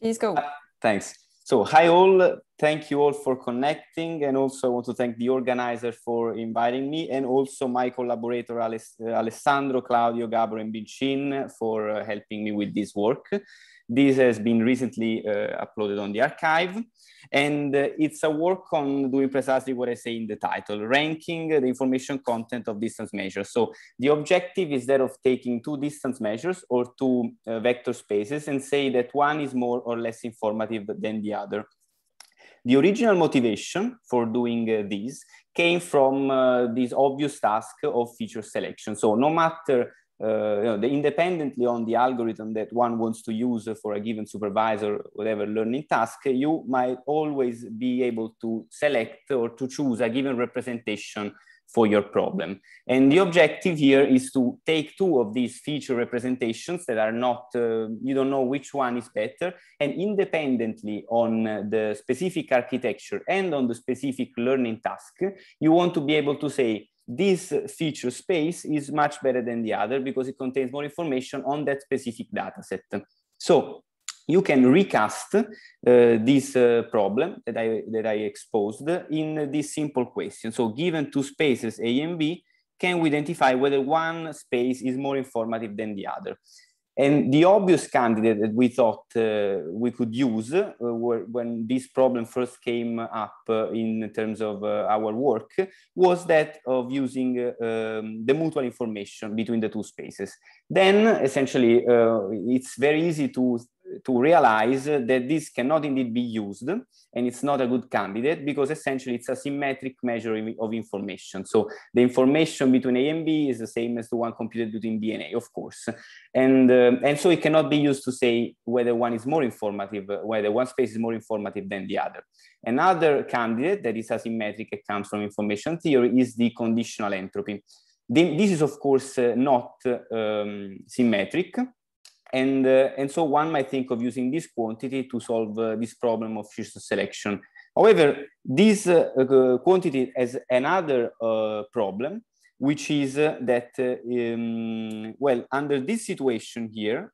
Please go. Uh, thanks. So hi all, thank you all for connecting and also I want to thank the organizer for inviting me and also my collaborator Aless Alessandro, Claudio, Gabor and Bincin for uh, helping me with this work. This has been recently uh, uploaded on the archive. And uh, it's a work on doing precisely what I say in the title, ranking the information content of distance measures. So the objective is that of taking two distance measures or two uh, vector spaces and say that one is more or less informative than the other. The original motivation for doing uh, this came from uh, this obvious task of feature selection. So no matter uh, you know, independently on the algorithm that one wants to use for a given supervisor, whatever learning task, you might always be able to select or to choose a given representation for your problem. And the objective here is to take two of these feature representations that are not, uh, you don't know which one is better, and independently on uh, the specific architecture and on the specific learning task, you want to be able to say, this feature space is much better than the other because it contains more information on that specific data set. So you can recast uh, this uh, problem that I, that I exposed in this simple question. So given two spaces A and B, can we identify whether one space is more informative than the other? And the obvious candidate that we thought uh, we could use uh, when this problem first came up uh, in terms of uh, our work was that of using uh, um, the mutual information between the two spaces. Then essentially, uh, it's very easy to to realize that this cannot indeed be used and it's not a good candidate because essentially it's a symmetric measure of information. So the information between A and B is the same as the one computed between B and A, of course. And, um, and so it cannot be used to say whether one is more informative, whether one space is more informative than the other. Another candidate that is asymmetric and comes from information theory is the conditional entropy. This is of course uh, not um, symmetric and, uh, and so one might think of using this quantity to solve uh, this problem of feature selection. However, this uh, uh quantity has another uh, problem, which is uh, that, um, well, under this situation here,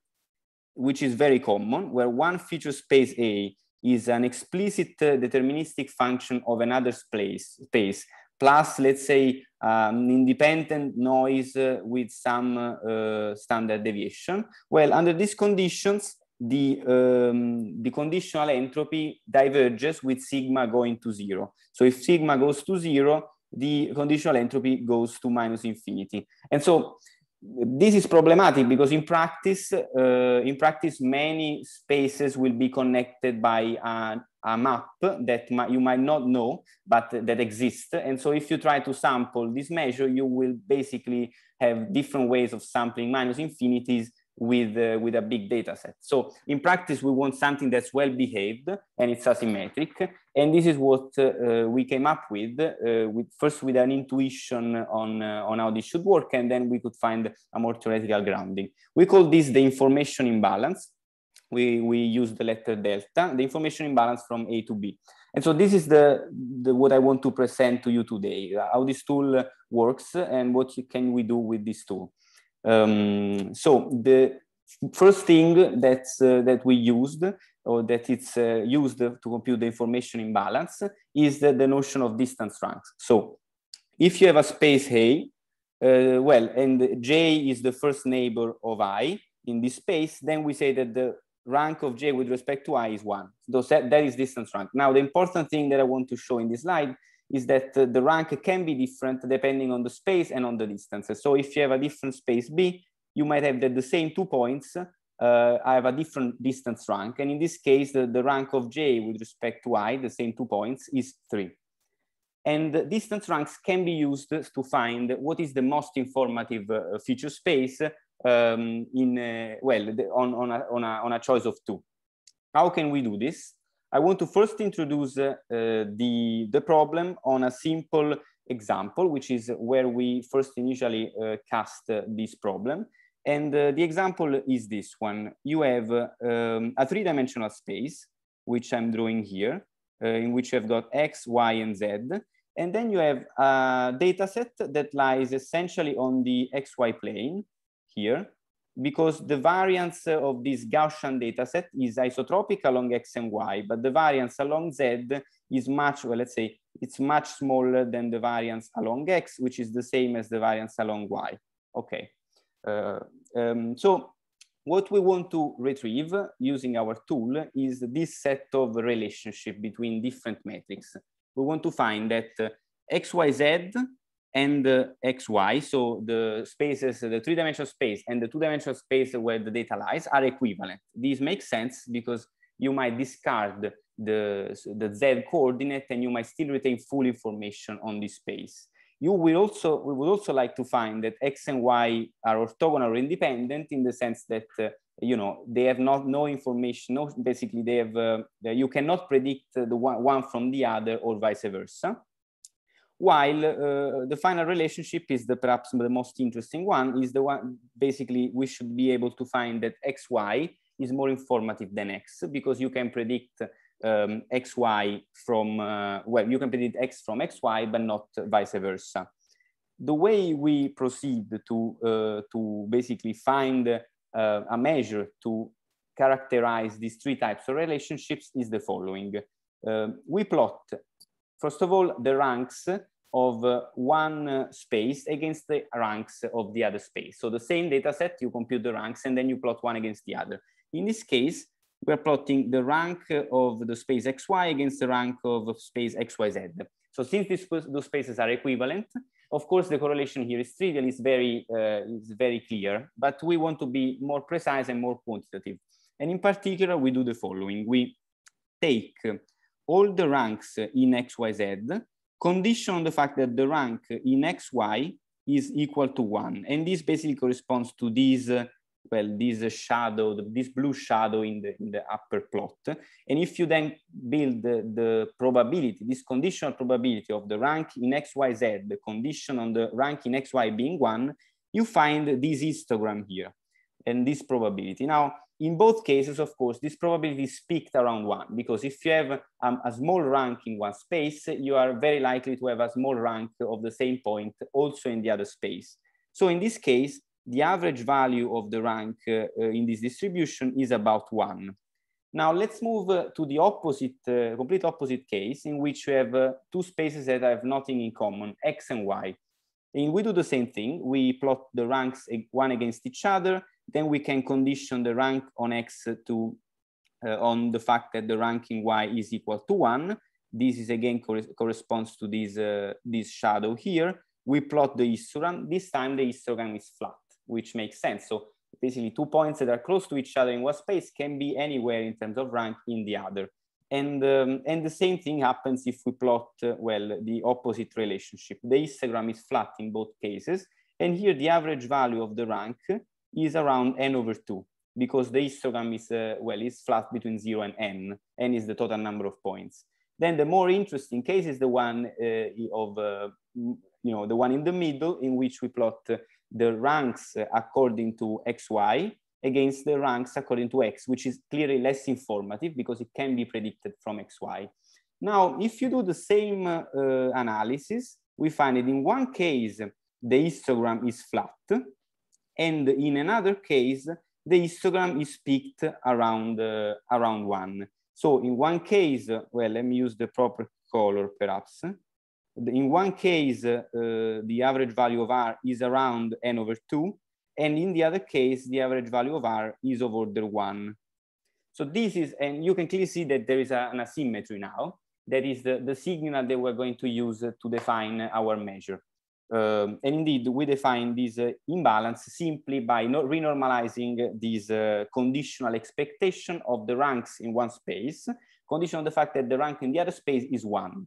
which is very common, where one feature space A is an explicit deterministic function of another space, space plus, let's say, um, independent noise uh, with some uh, standard deviation. Well, under these conditions, the, um, the conditional entropy diverges with sigma going to zero. So if sigma goes to zero, the conditional entropy goes to minus infinity. And so this is problematic because in practice, uh, in practice, many spaces will be connected by a, a map that you might not know, but that exists. And so if you try to sample this measure, you will basically have different ways of sampling minus infinities with, uh, with a big data set. So in practice, we want something that's well behaved and it's asymmetric. And this is what uh, uh we came up with, uh, with first with an intuition on, uh, on how this should work, and then we could find a more theoretical grounding. We call this the information imbalance. We, we use the letter delta, the information imbalance from A to B. And so this is the, the what I want to present to you today, how this tool works and what can we do with this tool. Um, so the first thing that uh, that we used or that it's uh, used to compute the information imbalance is the, the notion of distance ranks. So if you have a space A, uh, well, and J is the first neighbor of I in this space, then we say that the rank of J with respect to I is one. So that, that is distance rank. Now, the important thing that I want to show in this slide is that the rank can be different depending on the space and on the distance. So if you have a different space B, you might have that the same two points uh, I have a different distance rank. And in this case, the, the, rank of J with respect to I, the same two points, is three. And distance ranks can be used to find what is the most informative uh, feature space um, in, uh, well, the, on, on a, on, a, on a choice of two. How can we do this? I want to first introduce uh, the, the problem on a simple example, which is where we first initially uh, cast uh, this problem. And uh, the example is this one. You have um, a three-dimensional space, which I'm drawing here, in which you have got X, Y, and Z. And then you have a data set that lies essentially on the XY plane here, because the variance of this Gaussian dataset is isotropic along X and Y, but the variance along Z is much, well, let's say it's much smaller than the variance along X, which is the same as the variance along Y. Okay. Uh, um, so what we want to retrieve using our tool is this set of relationship between different metrics. We want to find that uh, XYZ and xy, so the spaces, the three-dimensional space and the two-dimensional space where the data lies are equivalent. This makes sense because you might discard the, the z coordinate and you might still retain full information on this space. You will also, we would also like to find that x and y are orthogonal or independent in the sense that, uh, you know, they have not no information, no, basically they have, uh, you cannot predict the one, one from the other or vice versa while uh, the final relationship is the perhaps the most interesting one is the one basically we should be able to find that xy is more informative than x because you can predict um, xy from uh, well you can predict x from xy but not vice versa the way we proceed to uh, to basically find uh, a measure to characterize these three types of relationships is the following um, we plot First of all, the ranks of uh, one uh, space against the ranks of the other space. So the same data set, you compute the ranks and then you plot one against the other. In this case, we're plotting the rank of the space xy against the rank of space xyz. So since this, those spaces are equivalent, of course, the correlation here is trivial, it's very, uh, it's very clear, but we want to be more precise and more quantitative. And in particular, we do the following. We take all the ranks in XYZ condition on the fact that the rank in XY is equal to one. And this basically corresponds to this, uh, well, this uh, shadow, this blue shadow in the, in the upper plot. And if you then build the, the probability, this conditional probability of the rank in XYZ, the condition on the rank in XY being one, you find this histogram here and this probability. Now, in both cases, of course, this probability is peaked around one, because if you have um, a small rank in one space, you are very likely to have a small rank of the same point also in the other space. So in this case, the average value of the rank uh, uh in this distribution is about one. Now let's move uh, to the opposite, uh, complete opposite case in which you have uh, two spaces that have nothing in common, X and Y. And we do the same thing. We plot the ranks one against each other then we can condition the rank on X to uh, on the fact that the ranking Y is equal to one. This is again cor corresponds to this, uh, this shadow here. We plot the histogram. This time the histogram is flat, which makes sense. So basically two points that are close to each other in one space can be anywhere in terms of rank in the other. And, um, and the same thing happens if we plot, uh, well, the opposite relationship. The histogram is flat in both cases. And here the average value of the rank is around n over 2 because the histogram is, uh, well, is flat between 0 and n. n is the total number of points. Then the more interesting case is the one uh, of, uh, you know, the one in the middle in which we plot the ranks according to xy against the ranks according to x, which is clearly less informative because it can be predicted from xy. Now, if you do the same uh, analysis, we find that in one case, the histogram is flat and in another case, the histogram is picked around, uh, around one. So in one case, well, let me use the proper color perhaps. In one case, uh, the average value of R is around n over two. And in the other case, the average value of R is of order one. So this is, and you can clearly see that there is a, an asymmetry now. That is the, the signal that we're going to use to define our measure. Um, and indeed, we define this uh, imbalance simply by not renormalizing this uh, conditional expectation of the ranks in one space, condition on the fact that the rank in the other space is one.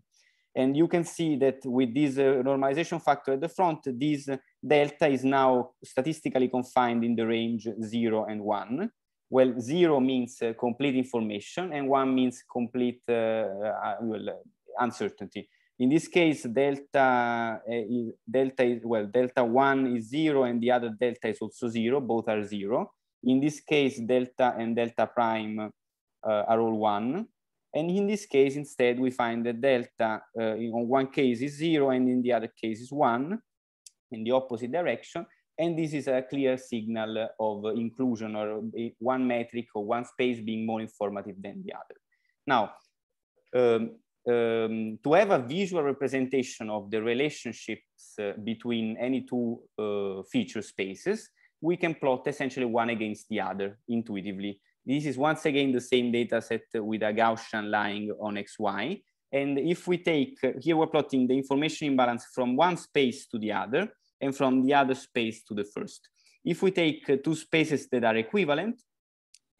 And you can see that with this uh, normalization factor at the front, this delta is now statistically confined in the range zero and one. Well, zero means uh, complete information and one means complete uh, uh, well, uncertainty. In this case, delta eh, is, delta is, well, delta one is zero and the other delta is also zero, both are zero. In this case, delta and delta prime eh, are all one. And in this case, instead, we find that delta uh, in one case is zero and in the other case is one in the opposite direction. And this is a clear signal of inclusion or one metric or one space being more informative than the other. Now, um, um, to have a visual representation of the relationships uh, between any two uh, feature spaces, we can plot essentially one against the other intuitively. This is once again the same data set with a Gaussian lying on XY. And if we take, uh, here we're plotting the information imbalance from one space to the other and from the other space to the first. If we take uh, two spaces that are equivalent,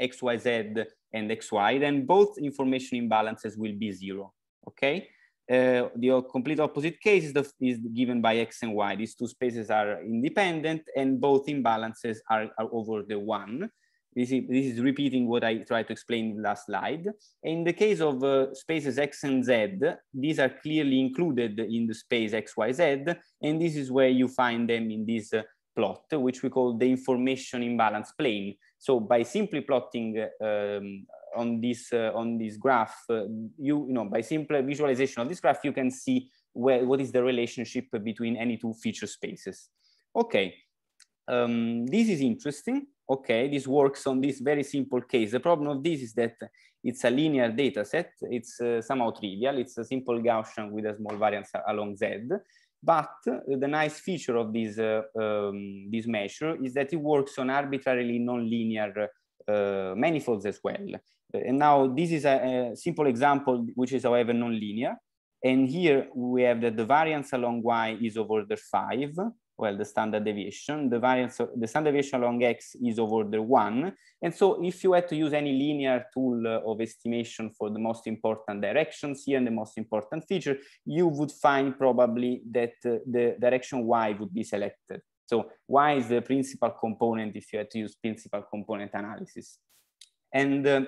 XYZ and XY, then both information imbalances will be zero okay? Uh, the complete opposite case is, the, is, given by x and y. These two spaces are independent and both imbalances are, are over the one. This is, this is, repeating what I tried to explain in the last slide. In the case of uh, spaces X and Z, these are clearly included in the space X, Y, Z, and this is where you find them in this uh, plot, which we call the information imbalance plane. So by simply plotting uh, um, on this uh, on this graph, uh, you, you know by simple visualization of this graph, you can see where what is the relationship between any two feature spaces. Okay, um, this is interesting. Okay, this works on this very simple case. The problem of this is that it's a linear data set. It's uh, somehow trivial. It's a simple Gaussian with a small variance along Z. But the nice feature of this, uh, um, this measure is that it works on arbitrarily nonlinear uh, uh, manifolds as well. Uh, and now this is a, a simple example, which is however nonlinear. And here we have that the variance along y is of order five, well, the standard deviation. The variance, of, the standard deviation along x is of order one. And so if you had to use any linear tool uh, of estimation for the most important directions here and the most important feature, you would find probably that uh, the direction y would be selected. So why is the principal component if you had to use principal component analysis? And, uh,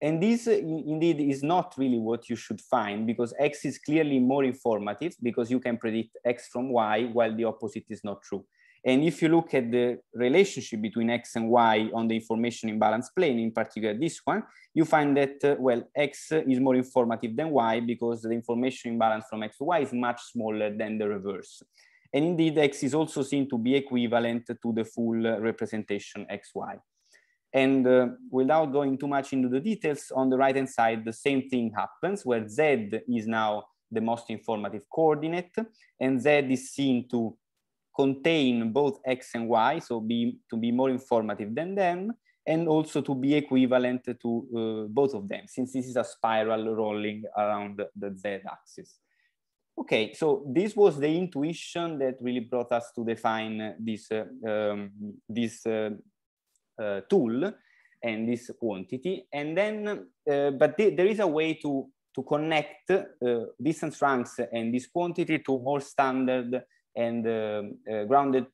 and this uh, indeed is not really what you should find because X is clearly more informative because you can predict X from Y while the opposite is not true. And if you look at the relationship between X and Y on the information imbalance plane, in particular this one, you find that, uh, well, X is more informative than Y because the information imbalance from X to Y is much smaller than the reverse. And indeed, X is also seen to be equivalent to the full representation XY. And uh, without going too much into the details, on the right-hand side, the same thing happens where Z is now the most informative coordinate and Z is seen to contain both X and Y, so be, to be more informative than them and also to be equivalent to uh, both of them since this is a spiral rolling around the Z axis. Okay, so this was the intuition that really brought us to define this, uh, um, this uh, uh, tool and this quantity. And then, uh, but th there is a way to, to connect uh, distance ranks and this quantity to more standard and uh, grounded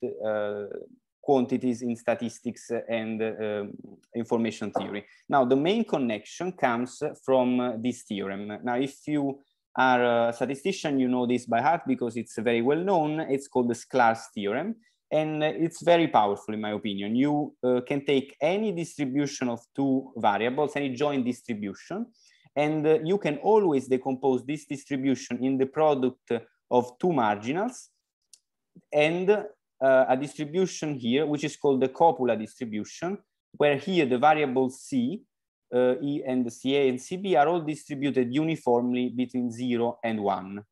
quantities in statistics and uh, information theory. Now, the main connection comes from this theorem. Now, if you are uh, a statistician, you know this by heart because it's very well known. It's called the Sklar's theorem, and uh, it's very powerful in my opinion. You uh, can take any distribution of two variables, any joint distribution, and uh, you can always decompose this distribution in the product of two marginals and uh, a distribution here, which is called the copula distribution, where here the variable C E and CA and CB are all distributed uniformly between zero and one.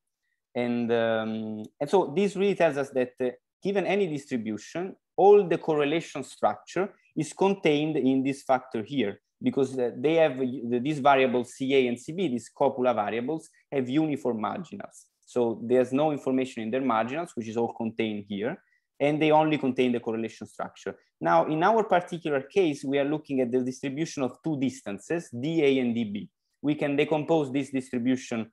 And, um, and so this really tells us that uh, given any distribution, all the correlation structure is contained in this factor here because uh, they have uh, these variables CA and CB, these copula variables, have uniform marginals. So there's no information in their marginals, which is all contained here and they only contain the correlation structure. Now, in our particular case, we are looking at the distribution of two distances, dA and dB. We can decompose this distribution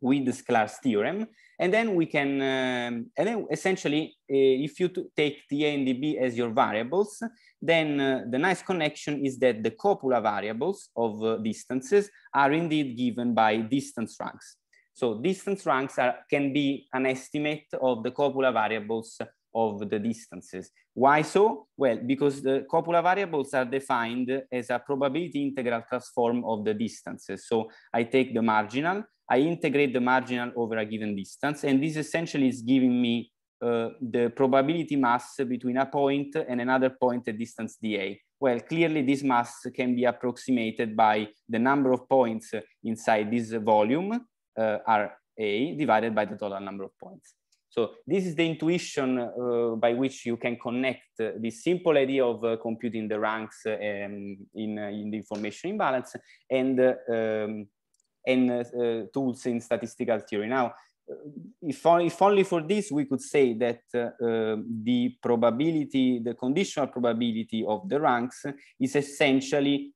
with the Sklar's theorem, and then we can, um, and then essentially, uh, if you take dA and dB as your variables, then uh, the nice connection is that the copula variables of uh, distances are indeed given by distance ranks. So distance ranks are, can be an estimate of the copula variables of the distances. Why so? Well, because the copula variables are defined as a probability integral transform of the distances. So I take the marginal, I integrate the marginal over a given distance, and this essentially is giving me uh, the probability mass between a point and another point at distance dA. Well, clearly this mass can be approximated by the number of points inside this volume, uh, RA, divided by the total number of points. So this is the intuition uh, by which you can connect uh, this simple idea of uh, computing the ranks uh, um, in, uh, in the information imbalance and, uh, um, and tools in statistical theory. Now, if, on, if only for this, we could say that um, the probability, the conditional probability of the ranks is essentially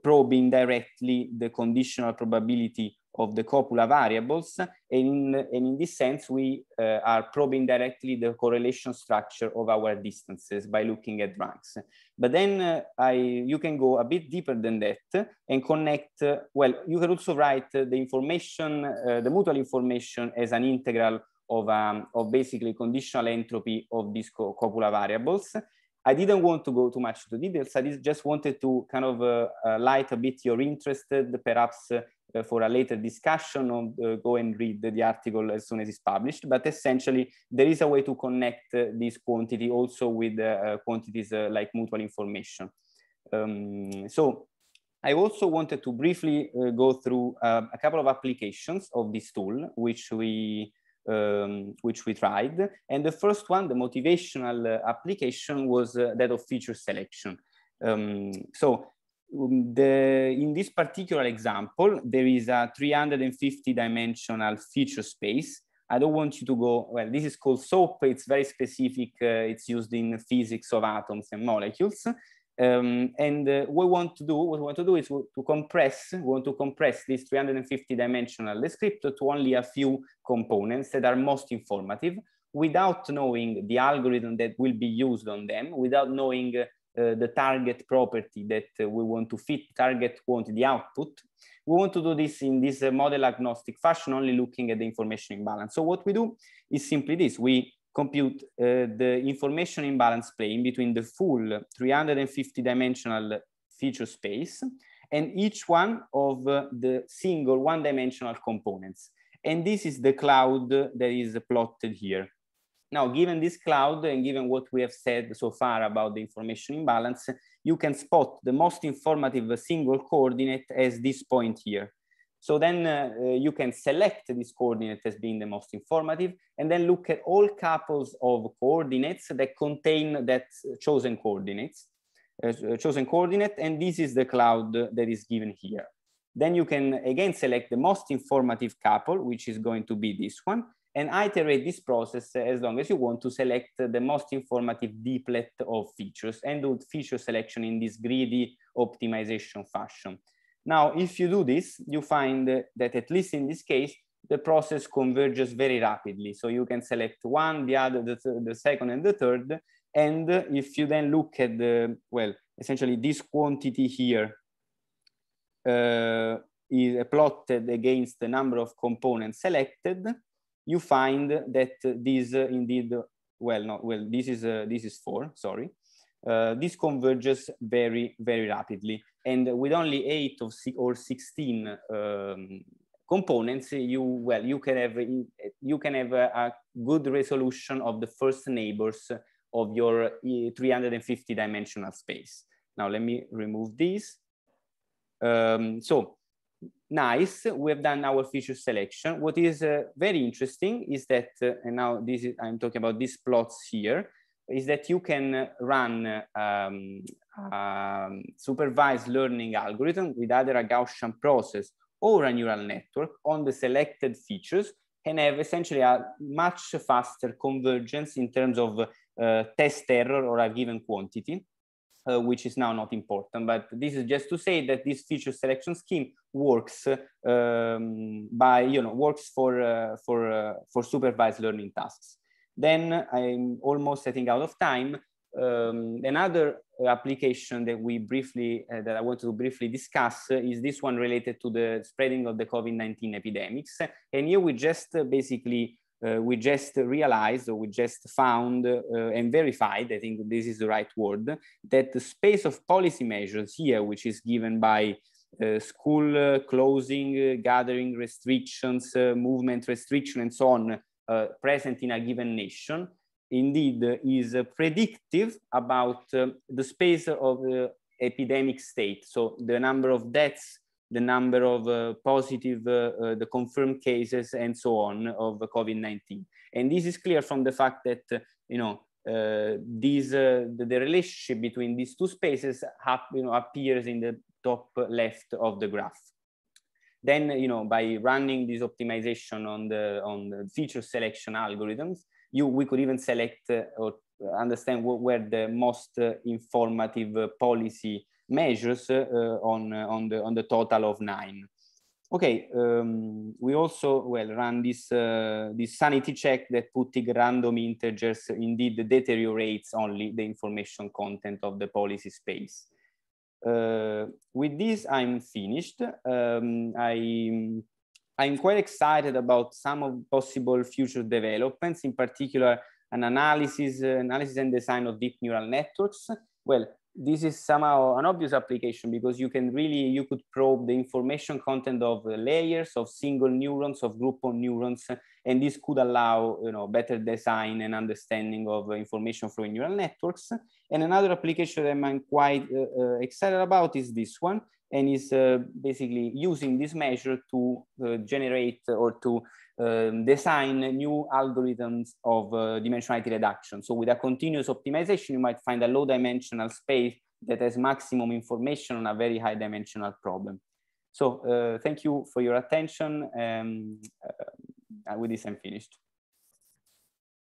probing directly the conditional probability of the copula variables. And in, and in this sense, we uh, are probing directly the correlation structure of our distances by looking at ranks. But then uh, I, you can go a bit deeper than that and connect, uh, well, you can also write uh, the information, uh, the mutual information as an integral of, um, of basically conditional entropy of these co copula variables. I didn't want to go too much to details. I just wanted to kind of uh, uh, light a bit your interest, uh, perhaps uh, for a later discussion. Or, uh, go and read the article as soon as it's published. But essentially, there is a way to connect uh, this quantity also with quantities like mutual information. Um, so I also wanted to briefly go through a couple of applications of this tool, which we um, which we tried. And the first one, the motivational uh, application, was uh, that of feature selection. Um, so um, the, in this particular example, there is a 350 dimensional feature space. I don't want you to go, well, this is called SOAP. It's very specific. Uh, it's used in physics of atoms and molecules. Um, and uh, we want to do, what we want to do is to compress, we want to compress this 350 dimensional descriptor to only a few components that are most informative without knowing the algorithm that will be used on them, without knowing uh, the target property that uh, we want to fit, target want the output. We want to do this in this uh, model agnostic fashion, only looking at the information imbalance. So what we do is simply this, we compute uh, the information imbalance plane between the full 350 dimensional feature space and each one of uh, the single one dimensional components. And this is the cloud that is plotted here. Now, given this cloud and given what we have said so far about the information imbalance, you can spot the most informative single coordinate as this point here. So then uh, uh, you can select this coordinate as being the most informative and then look at all couples of coordinates that contain that chosen coordinates, uh, uh, chosen coordinate. And this is the cloud that is given here. Then you can again select the most informative couple, which is going to be this one, and iterate this process as long as you want to select the most informative deeplet of features and do feature selection in this greedy optimization fashion. Now, if you do this, you find that at least in this case, the process converges very rapidly. So you can select one, the other, the, th the second and the third. And if you then look at the, well, essentially this quantity here uh, is plotted against the number of components selected, you find that this uh, indeed, well, no, well, this is, uh, this is four, sorry. Uh, this converges very, very rapidly. And with only eight of six or 16 um, components, you, well, you can have, you can have a, a good resolution of the first neighbors of your 350 dimensional space. Now let me remove these. Um, so nice, we have done our feature selection. What is uh, very interesting is that, uh, and now this is, I'm talking about these plots here, is that you can run um, um, supervised learning algorithm with either a Gaussian process or a neural network on the selected features and have essentially a much faster convergence in terms of uh, test error or a given quantity, uh, which is now not important. But this is just to say that this feature selection scheme works um, by, you know, works for, uh, for, uh, for supervised learning tasks. Then I'm almost, I think, out of time. Um, another application that we briefly, uh, that I want to briefly discuss is this one related to the spreading of the COVID-19 epidemics. And here we just uh, basically, uh, we just realized or we just found uh, and verified, I think this is the right word, that the space of policy measures here, which is given by uh, school uh, closing, uh, gathering restrictions, uh, movement restriction, and so on, uh, present in a given nation indeed is predictive about uh, the space of the uh, epidemic state. So the number of deaths, the number of uh, positive, the confirmed cases and so on of COVID-19. And this is clear from the fact that, you know, uh, these, uh, the, the, relationship between these two spaces you know, appears in the top left of the graph. Then, you know, by running this optimization on the, on the feature selection algorithms, you, we could even select uh, or understand what were the most uh, informative uh, policy measures uh, uh, on, uh, on, the, on the total of nine. Okay, um, we also well run this this sanity check that putting random integers indeed deteriorates only the information content of the policy space. Uh, with this, I'm finished. Um, I, I'm quite excited about some of possible future developments, in particular, an analysis, uh, analysis and design of deep neural networks. Well, this is somehow an obvious application because you can really you could probe the information content of uh, layers of single neurons of group of neurons uh, and this could allow you know better design and understanding of uh, information flow in neural networks and another application that i'm quite uh, excited about is this one and is uh, basically using this measure to uh, generate or to um, design new algorithms of uh, dimensionality reduction. So with a continuous optimization, you might find a low dimensional space that has maximum information on a very high dimensional problem. So uh, thank you for your attention. Um, uh, with this, I'm finished.